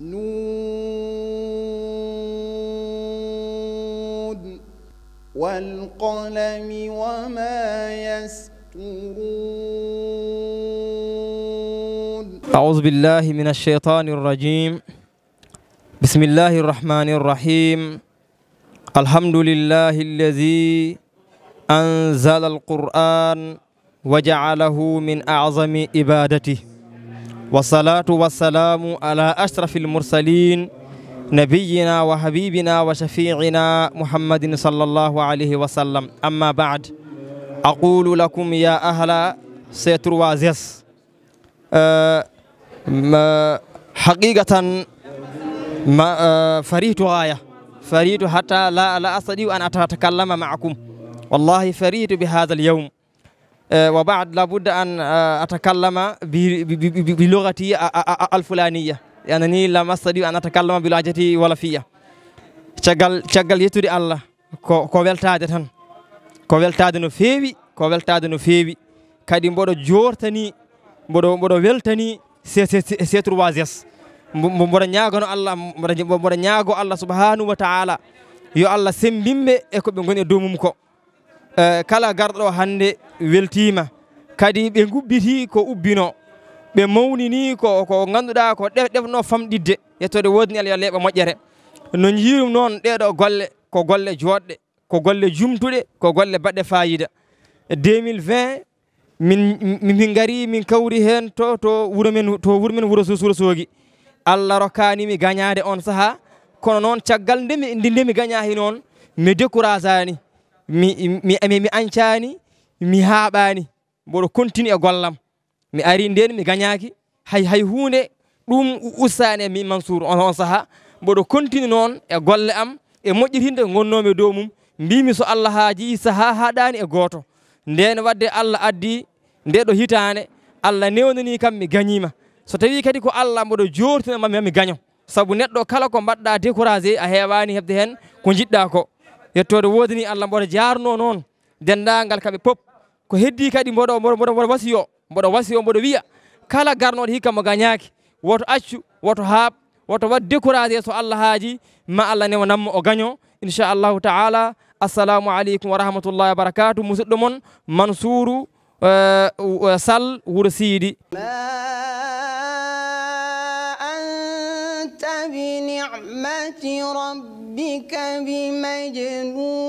نون والقلم وما يسترون أعوذ بالله من الشيطان الرجيم بسم الله الرحمن الرحيم الحمد لله الذي أنزل القرآن وجعله من أعظم إبادته والصلاة والسلام على أشرف المرسلين نبينا وحبيبنا وشفيعنا محمد صلى الله عليه وسلم أما بعد أقول لكم يا أهل سيتر وازيس أه حقيقة ما آه، فريت غاية فريت حتى لا لا أستطيع أن أتكلم معكم والله فريت بهذا اليوم Eh, wa baad eh, la budde an atakallama bi logati alfulaniya anani la masta ɗi an atakallama bilajati wala fiya caggal caggal yettude allah ko ko weltade tan ko weltade no fewi ko weltade no fewi kadi mboɗo jortani mboɗo mboɗo weltani c3s mboɗo ñagono allah mboɗo ñaago allah subahanahu wa taala yo allah sembinɓe eko ɓe goni e dow mum ko Eh, kala garɗo hannde weltima kadi ɓe gubbiti ko ubbino ɓe mawnini ko ko ganduɗa ko ɗeɗefno famɗidde yettode wodni allah yalleɓe moƴƴere no jiirum noon ɗeɗo golle ko golle joɗɗe ko golle jumtuɗe ko golle baɗɗe fayida 2020 min min gari min kawri hen to to wuuro men to wuuro men wuuro suwsuuro soogi allah rokkanimi gañade on saaha kono noon caggal ndemi ndi ndemi gaña hi noon mi découragé ani mi mi mi ancani mi haɓani mboɗo continue e gollam mi ari nden mi gañaki hay hay hunde ɗum ustani e mi mansour on on saaha mboɗo continue noon e golle am e moƴƴitinde gonnomi e dow mum mbimi so allah haaji saaha haɗani e goto nden wadde allah addi ndeɗo hitande allah newnani kam mi gañima so tawi kadi ko allah mboɗo jortinamami mi gaño saabu neɗɗo kala ko mbaɗɗa découragé a heewani hebde hen ko jiɗɗa ko yettode wodani allah mboɗo jarno noon dendagal kamɓe pop ko heddi kadi mboɗo mboɗo mboɗo wasi o mboɗo wasi mboɗo wiya kala garnoɗo hikka mo gañaki woto accu woto haab woto wad découragé so allah haaji ma allah newa namma o gaño inchallahu taala assalamu aleykum wa rahmatullahi wa barakatu musidɗo moon mansouru euh, sall wuuro siidi بنعمة ربك بمجنون